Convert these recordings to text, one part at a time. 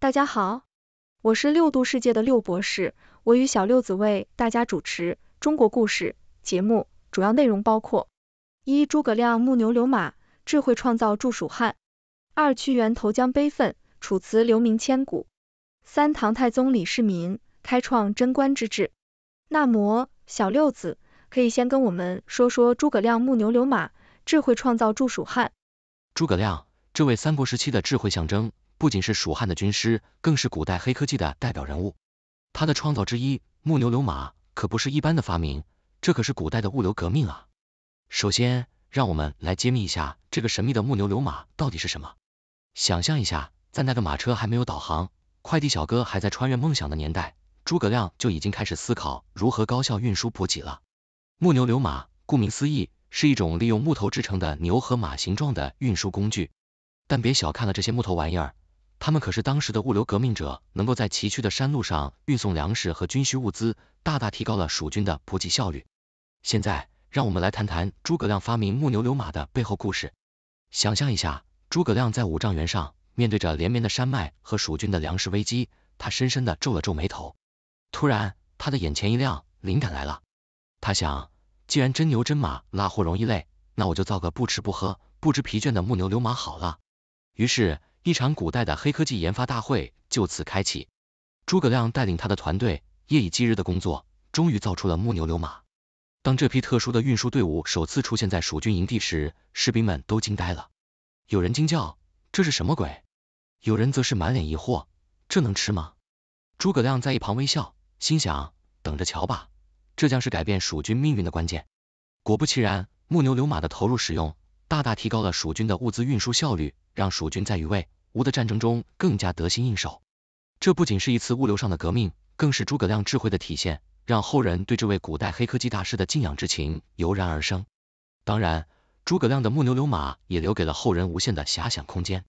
大家好，我是六度世界的六博士，我与小六子为大家主持中国故事节目，主要内容包括：一、诸葛亮木牛流马，智慧创造驻蜀汉；二、屈原投江悲愤，楚辞留名千古；三、唐太宗李世民开创贞观之治。那么，小六子可以先跟我们说说诸葛亮木牛流马，智慧创造驻蜀汉。诸葛亮，这位三国时期的智慧象征。不仅是蜀汉的军师，更是古代黑科技的代表人物。他的创造之一木牛流马可不是一般的发明，这可是古代的物流革命啊！首先，让我们来揭秘一下这个神秘的木牛流马到底是什么。想象一下，在那个马车还没有导航，快递小哥还在穿越梦想的年代，诸葛亮就已经开始思考如何高效运输补给了。木牛流马，顾名思义，是一种利用木头制成的牛和马形状的运输工具。但别小看了这些木头玩意儿。他们可是当时的物流革命者，能够在崎岖的山路上运送粮食和军需物资，大大提高了蜀军的补给效率。现在，让我们来谈谈诸葛亮发明木牛流马的背后故事。想象一下，诸葛亮在五丈原上，面对着连绵的山脉和蜀军的粮食危机，他深深的皱了皱眉头。突然，他的眼前一亮，灵感来了。他想，既然真牛真马拉货容易累，那我就造个不吃不喝、不知疲倦的木牛流马好了。于是，一场古代的黑科技研发大会就此开启，诸葛亮带领他的团队夜以继日的工作，终于造出了木牛流马。当这批特殊的运输队伍首次出现在蜀军营地时，士兵们都惊呆了，有人惊叫这是什么鬼，有人则是满脸疑惑这能吃吗？诸葛亮在一旁微笑，心想等着瞧吧，这将是改变蜀军命运的关键。果不其然，木牛流马的投入使用，大大提高了蜀军的物资运输效率，让蜀军在余位吴的战争中更加得心应手，这不仅是一次物流上的革命，更是诸葛亮智慧的体现，让后人对这位古代黑科技大师的敬仰之情油然而生。当然，诸葛亮的木牛流马也留给了后人无限的遐想空间。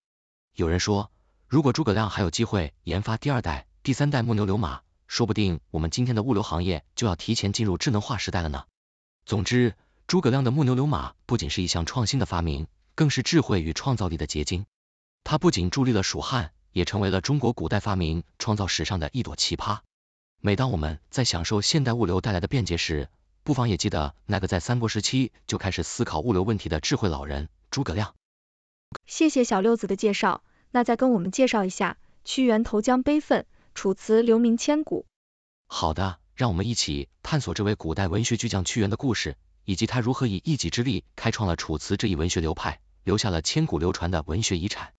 有人说，如果诸葛亮还有机会研发第二代、第三代木牛流马，说不定我们今天的物流行业就要提前进入智能化时代了呢。总之，诸葛亮的木牛流马不仅是一项创新的发明，更是智慧与创造力的结晶。他不仅助力了蜀汉，也成为了中国古代发明创造史上的一朵奇葩。每当我们在享受现代物流带来的便捷时，不妨也记得那个在三国时期就开始思考物流问题的智慧老人诸葛亮。谢谢小六子的介绍，那再跟我们介绍一下屈原投江悲愤，楚辞留名千古。好的，让我们一起探索这位古代文学巨匠屈原的故事，以及他如何以一己之力开创了楚辞这一文学流派，留下了千古流传的文学遗产。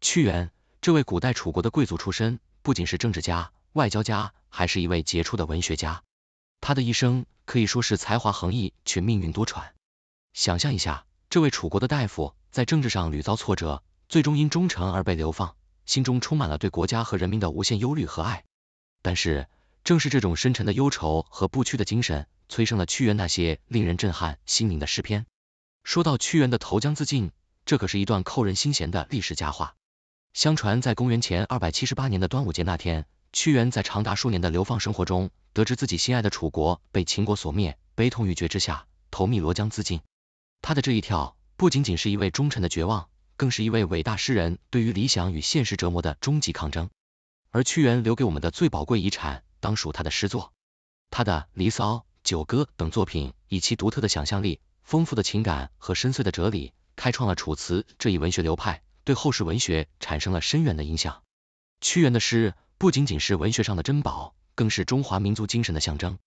屈原，这位古代楚国的贵族出身，不仅是政治家、外交家，还是一位杰出的文学家。他的一生可以说是才华横溢，却命运多舛。想象一下，这位楚国的大夫在政治上屡遭挫折，最终因忠诚而被流放，心中充满了对国家和人民的无限忧虑和爱。但是，正是这种深沉的忧愁和不屈的精神，催生了屈原那些令人震撼心灵的诗篇。说到屈原的投江自尽，这可是一段扣人心弦的历史佳话。相传，在公元前二百七十八年的端午节那天，屈原在长达数年的流放生活中，得知自己心爱的楚国被秦国所灭，悲痛欲绝之下，投汨罗江自尽。他的这一跳，不仅仅是一位忠臣的绝望，更是一位伟大诗人对于理想与现实折磨的终极抗争。而屈原留给我们的最宝贵遗产，当属他的诗作，他的《离骚》《九歌》等作品，以其独特的想象力、丰富的情感和深邃的哲理，开创了楚辞这一文学流派。对后世文学产生了深远的影响。屈原的诗不仅仅是文学上的珍宝，更是中华民族精神的象征。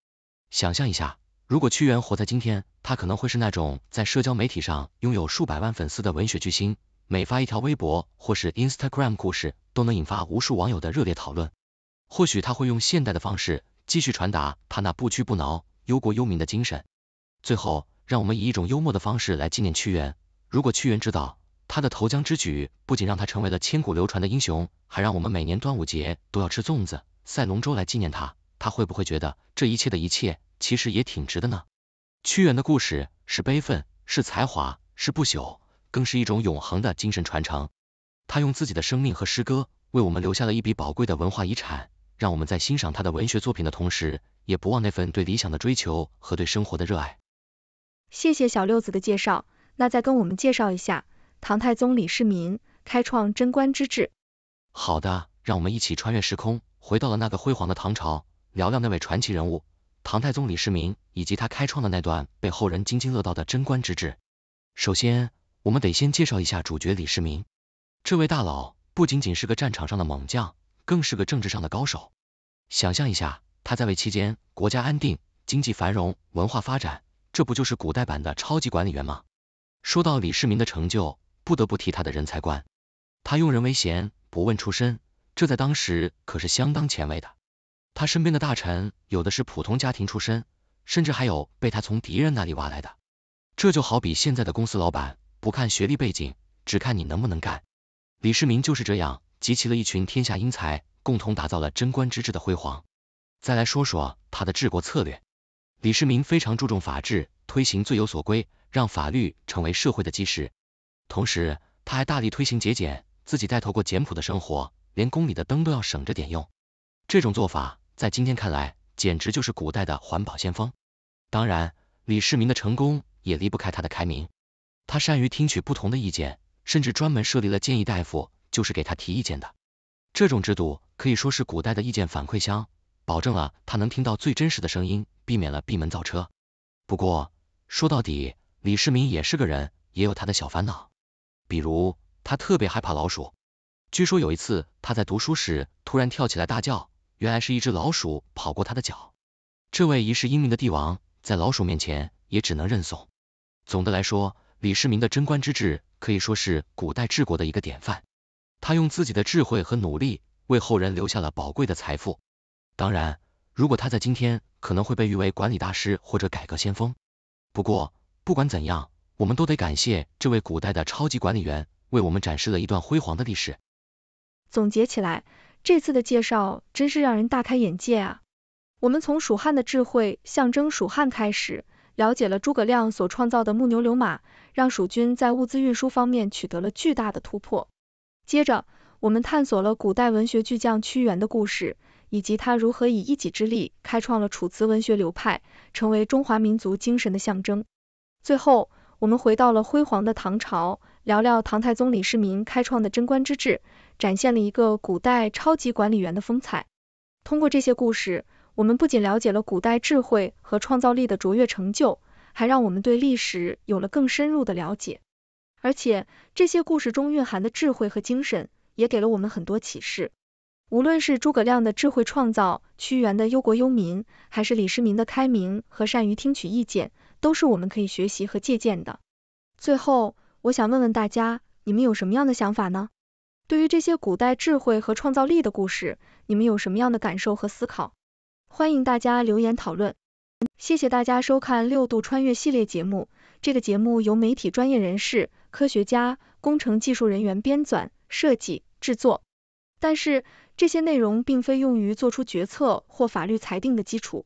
想象一下，如果屈原活在今天，他可能会是那种在社交媒体上拥有数百万粉丝的文学巨星，每发一条微博或是 Instagram 故事，都能引发无数网友的热烈讨论。或许他会用现代的方式继续传达他那不屈不挠、忧国忧民的精神。最后，让我们以一种幽默的方式来纪念屈原。如果屈原知道，他的投江之举不仅让他成为了千古流传的英雄，还让我们每年端午节都要吃粽子、赛龙舟来纪念他。他会不会觉得这一切的一切其实也挺值的呢？屈原的故事是悲愤，是才华，是不朽，更是一种永恒的精神传承。他用自己的生命和诗歌为我们留下了一笔宝贵的文化遗产，让我们在欣赏他的文学作品的同时，也不忘那份对理想的追求和对生活的热爱。谢谢小六子的介绍，那再跟我们介绍一下。唐太宗李世民开创贞观之治。好的，让我们一起穿越时空，回到了那个辉煌的唐朝，聊聊那位传奇人物唐太宗李世民以及他开创的那段被后人津津乐道的贞观之治。首先，我们得先介绍一下主角李世民，这位大佬不仅仅是个战场上的猛将，更是个政治上的高手。想象一下，他在位期间，国家安定，经济繁荣，文化发展，这不就是古代版的超级管理员吗？说到李世民的成就，不得不提他的人才观，他用人为贤，不问出身，这在当时可是相当前卫的。他身边的大臣有的是普通家庭出身，甚至还有被他从敌人那里挖来的。这就好比现在的公司老板，不看学历背景，只看你能不能干。李世民就是这样集齐了一群天下英才，共同打造了贞观之治的辉煌。再来说说他的治国策略，李世民非常注重法治，推行罪有所归，让法律成为社会的基石。同时，他还大力推行节俭，自己带头过简朴的生活，连宫里的灯都要省着点用。这种做法在今天看来，简直就是古代的环保先锋。当然，李世民的成功也离不开他的开明，他善于听取不同的意见，甚至专门设立了建议大夫，就是给他提意见的。这种制度可以说是古代的意见反馈箱，保证了他能听到最真实的声音，避免了闭门造车。不过，说到底，李世民也是个人，也有他的小烦恼。比如，他特别害怕老鼠。据说有一次，他在读书时突然跳起来大叫，原来是一只老鼠跑过他的脚。这位一世英明的帝王，在老鼠面前也只能认怂。总的来说，李世民的贞观之治可以说是古代治国的一个典范。他用自己的智慧和努力，为后人留下了宝贵的财富。当然，如果他在今天，可能会被誉为管理大师或者改革先锋。不过，不管怎样。我们都得感谢这位古代的超级管理员，为我们展示了一段辉煌的历史。总结起来，这次的介绍真是让人大开眼界啊！我们从蜀汉的智慧象征蜀汉开始，了解了诸葛亮所创造的木牛流马，让蜀军在物资运输方面取得了巨大的突破。接着，我们探索了古代文学巨匠屈原的故事，以及他如何以一己之力开创了楚辞文学流派，成为中华民族精神的象征。最后，我们回到了辉煌的唐朝，聊聊唐太宗李世民开创的贞观之治，展现了一个古代超级管理员的风采。通过这些故事，我们不仅了解了古代智慧和创造力的卓越成就，还让我们对历史有了更深入的了解。而且，这些故事中蕴含的智慧和精神，也给了我们很多启示。无论是诸葛亮的智慧创造，屈原的忧国忧民，还是李世民的开明和善于听取意见。都是我们可以学习和借鉴的。最后，我想问问大家，你们有什么样的想法呢？对于这些古代智慧和创造力的故事，你们有什么样的感受和思考？欢迎大家留言讨论。谢谢大家收看六度穿越系列节目。这个节目由媒体专业人士、科学家、工程技术人员编纂、设计、制作，但是这些内容并非用于做出决策或法律裁定的基础。